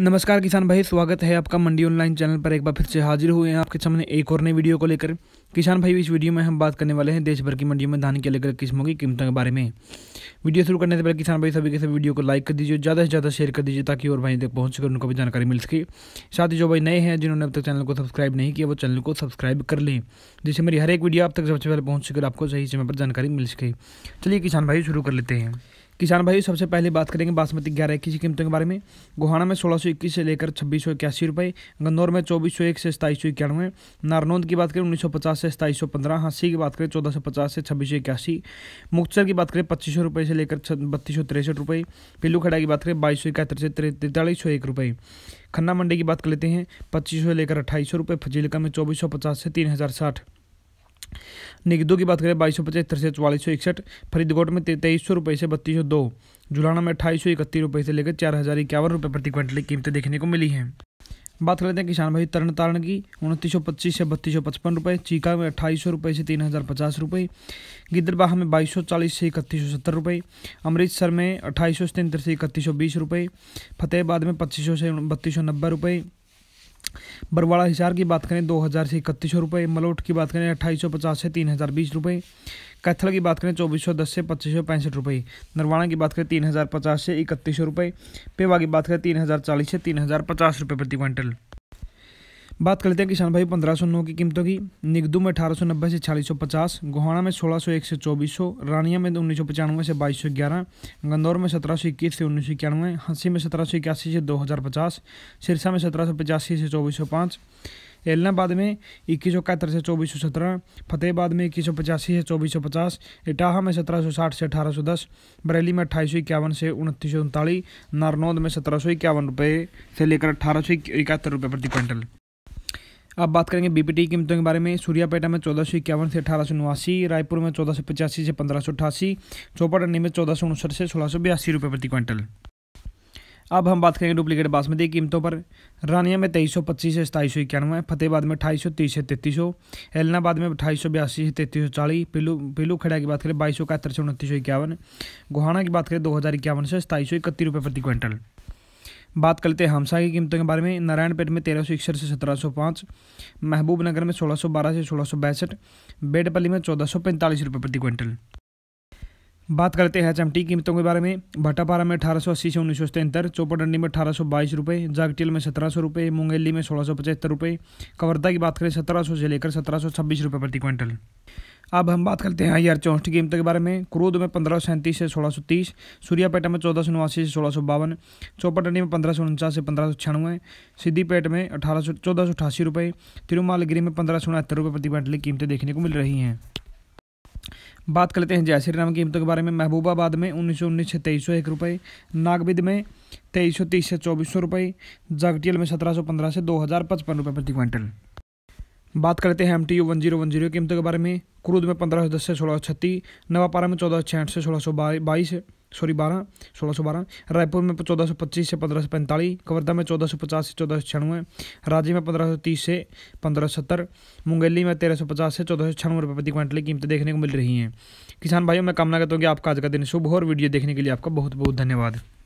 नमस्कार किसान भाई स्वागत है आपका मंडी ऑनलाइन चैनल पर एक बार फिर से हाजिर हुए हैं आपके सामने एक और नई वीडियो को लेकर किसान भाई इस वीडियो में हम बात करने वाले हैं देश भर की मंडियों में धान के अलग किस्मों की कीमतों के बारे में वीडियो शुरू करने से पहले किसान भाई सभी के सभी वीडियो को लाइक कर दीजिए ज़्यादा से ज़्यादा शेयर कर दीजिए ताकि और भाई तक पहुँच कर उनको भी जानकारी मिल सके साथ ही जो भाई नए हैं जिन्होंने अब तक चैनल को सब्सक्राइब नहीं किया वो चैनल को सब्सक्राइब कर लें जिससे मेरी हर एक वीडियो आप तक सबसे पहले पहुँच कर आपको सही समय पर जानकारी मिल सके चलिए किसान भाई शुरू कर लेते हैं किसान भाई सबसे पहले बात करेंगे बासमती ग्यारह इक्कीस की कीमतों के बारे में गोहाना में सोलह सौ इक्कीस से लेकर छब्बीस सौ इक्यासी रुपये गन्नौर में चौबीस सौ एक से सताईस सौ इक्यानवे नारनौंद की बात करें उन्नीस सौ पचास से सताईस सौ पंद्रह हाँसी की बात करें चौदह सौ पचास से छब्बीस सौ इक्यासी मुक्तसर की बात करें पच्चीस सौ रुपये से लेकर बत्तीस सौ तिरसठ रुपये पिल्लू खड़ा की बात करें बाईस सौ इकहत्तर से तैंतालीस सौ एक रुपये खन्ना मंडी की बात कर लेते हैं पच्चीस सौ लेकर अट्ठाईस सौ रुपये फजीलका में चौबीस सौ पचास से तीन हज़ार साठ निगदों की बात करें बाईस सौ पचहत्तर से चौवालीस सौ इकसठ फरीदकोट में तेईस सौ रुपये से बत्तीस सौ दो जुलाना में अठाईस सौ इकतीस रुपये से लेकर चार हज़ार इक्यावन रुपये प्रति क्विंटल की कीमतें देखने को मिली हैं बात कर लेते हैं किसान भाई तरन तारण की उनतीस सौ पच्चीस से बत्तीस सौ पचपन रुपये चीका में अट्ठाईस सौ रुपये से तीन हज़ार पचास रुपये गिद्दरबाह में बाईस सौ चालीस से इकतीस सौ सत्तर रुपये अमृतसर में अट्ठाईस सौ सतहत्तर से इकतीस सौ बीस रुपये फतेहबाद में पच्चीस सौ से बत्तीस सौ नब्बे रुपये बरवाड़ा हिसार की बात करें दो हज़ार से इकतीस सौ रुपये मलोट की बात करें अट्ठाईस सौ पचास से तीन हज़ार बीस रुपये कैथल की बात करें चौबीस सौ दस से पच्चीस सौ पैंसठ रुपये नरवाणा की बात करें तीन हज़ार पचास से इकतीस सौ रुपये पेवा की बात करें तीन हज़ार चालीस से तीन हज़ार पचास रुपये प्रति क्विंटल बात कर लेते हैं किसान भाई पंद्रह सौ नौ की कीमतों की निगदू में अठारह सौ नब्बे से छियालीस सौ पचास गोहाना में सोलह सौ एक से चौबीस सौ रानिया में उन्नीस सौ पचानवे से बाईस सौ ग्यारह गंदौर में सत्रह सौ इक्कीस से उन्नीस सौ इक्यानवे हंसी में सत्रह सौ इक्यासी से दो हज़ार पचास सिरसा में सत्रह सौ पचासी से चौबीस सौ पाँच एलनाबाद में इक्कीस सौ इकहत्तर से चौबीस सौ सत्रह फतेहबाद में इक्कीस सौ पचासी से चौबीस सौ पचास इटाहा में सत्रह सौ साठ से अठारह सौ दस बरेली में अट्ठाईस सौ इक्यावन से उनतीस सौ उनतालीस नारनौद में सत्रह सौ इक्यावन रुपये से लेकर अठारह सौ इकहत्तर रुपये प्रति क्विंटल अब बात करेंगे बीपीटी कीमतों के बारे में सूर्यापेटा में चौदह सौ इक्यावन से अठारह सौ नवासी रायपुर में चौदह सौ पचासी से पंद्रह सौ अठासी चौपट में चौदह सौ उनसठ से सोलह सौ बयासी रुपये प्रति क्विंटल अब हम बात करेंगे डुप्लीकेट बासमती कीमतों पर रानिया में तेईस सौ पच्चीस से सताईस सौ इक्यानवे फतेहबाद में अठाईस सौ तीस से तैतीस सौ एलनाबाद में अठाईस सौ बयासी से तैतीस सौ चालीस पीलू पीलू खेड़ा की बात करें बाईस सौ इकहत्तर से उनतीस सौ इक्यावन गोहाना की बात करें दो हज़ार इक्यावन से सताईस सौ इकतीस रुपये प्रति क्विंटल बात करते हैं हमसा की कीमतों के बारे में नारायणपेट में तेरह सौ इकसठ से सत्रह सौ पाँच महबूब नगर में सोलह सौ बारह से सोलह सौ बैसठ बेडपली में चौदह सौ पैंतालीस रुपये प्रति क्विंटल बात करते हैं चमटी कीमतों के बारे में भट्टापारा में अठारह सौ अस्सी से उन्नीस सौ सतहत्तर चौपडंडी में अठारह सौ बाईस रुपये जागटील में सत्रह सौ रुपये मुंगेली में सोलह सौ पचहत्तर रुपये कवर्धा की बात करें सत्रह सौ से लेकर सत्रह सौ छब्बीस रुपये प्रति क्विंटल अब हम बात करते हैं आई आर चौंसठ कीमतों के बारे में क्रोध में पंद्रह सौ सैंतीस से सोलह सौ तीस सूर्यापेटा में चौदह सौ नवासी से सोलह सौ बावन चौपटनी में पंद्रह सौ उनचास से पंद्रह सौ छियानवे सिद्दीपेट में अठारह सौ चौदह सौ अठासी रुपये तिरुमालगिरी में पंद्रह सौ उनहत्तर रुपये प्रति क्विंटल की कीमतें देखने को मिल रही हैं बात कर लेते हैं जय श्री राम कीमतों के बारे में महबूबाबाद में उन्नीस सौ उन्नीस से तेईस सौ एक रुपये नागविद में तेईस सौ तीस से चौबीस सौ रुपये जागटियल में सत्रह सौ पंद्रह से दो हज़ार पचपन रुपये प्रति क्विंटल बात करते हैं M T U one zero one zero कीमतों के बारे में क्रूद में पंद्रह सौ दस से सोलह सौ छत्तीस नवापारा में चौदह सौ छियाठ से सोलह सौ बाईस सॉरी बारह सोलह सौ बारह रायपुर में चौदह सौ पच्चीस से पंद्रह सौ पैंतालीस कवर्धा में चौदह सौ पचास से चौदह सौ छियानवे रांची में पंद्रह सौ तीस से पंद्रह सौ सत्तर मुंगेली में तेरह सौ पचास से चौदह सौ छियानवे रुपये प्रति क्विंटल की कीमतें देखने को मिल रही हैं किसान भाइयों मैं कामना करता हूँ कि आपका आज का दिन शुभ हो और वीडियो देखने के लिए आपका बहुत बहुत धन्यवाद